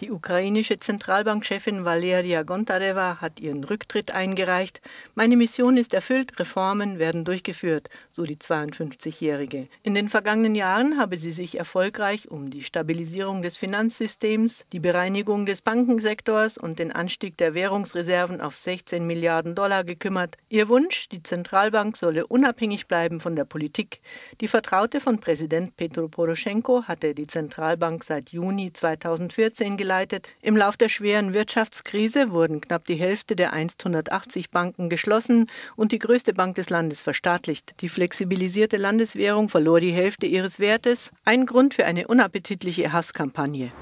Die ukrainische Zentralbankchefin Valeria Gontareva hat ihren Rücktritt eingereicht. Meine Mission ist erfüllt, Reformen werden durchgeführt, so die 52-Jährige. In den vergangenen Jahren habe sie sich erfolgreich um die Stabilisierung des Finanzsystems, die Bereinigung des Bankensektors und den Anstieg der Währungsreserven auf 16 Milliarden Dollar gekümmert. Ihr Wunsch, die Zentralbank solle unabhängig bleiben von der Politik. Die Vertraute von Präsident Petro Poroschenko hatte die Zentralbank seit Juni 2014 geleitet eingeleitet. Im Lauf der schweren Wirtschaftskrise wurden knapp die Hälfte der einst 180 Banken geschlossen und die größte Bank des Landes verstaatlicht. Die flexibilisierte Landeswährung verlor die Hälfte ihres Wertes, ein Grund für eine unappetitliche Hasskampagne.